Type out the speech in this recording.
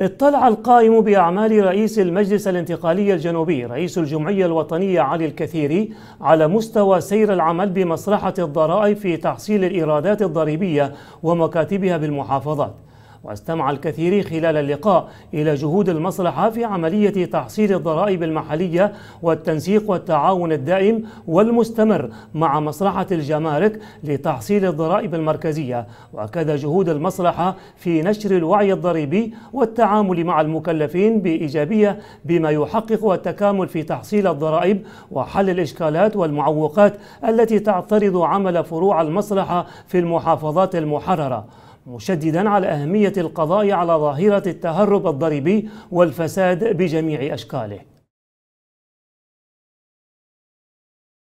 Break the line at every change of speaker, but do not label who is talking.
اطلع القائم بأعمال رئيس المجلس الانتقالي الجنوبي رئيس الجمعية الوطنية علي الكثيري على مستوى سير العمل بمصلحة الضرائب في تحصيل الإيرادات الضريبية ومكاتبها بالمحافظات واستمع الكثير خلال اللقاء إلى جهود المصلحة في عملية تحصيل الضرائب المحلية والتنسيق والتعاون الدائم والمستمر مع مصلحة الجمارك لتحصيل الضرائب المركزية وكذا جهود المصلحة في نشر الوعي الضريبي والتعامل مع المكلفين بإيجابية بما يحقق التكامل في تحصيل الضرائب وحل الإشكالات والمعوقات التي تعترض عمل فروع المصلحة في المحافظات المحررة مشددا على أهمية القضاء على ظاهرة التهرب الضريبي والفساد بجميع أشكاله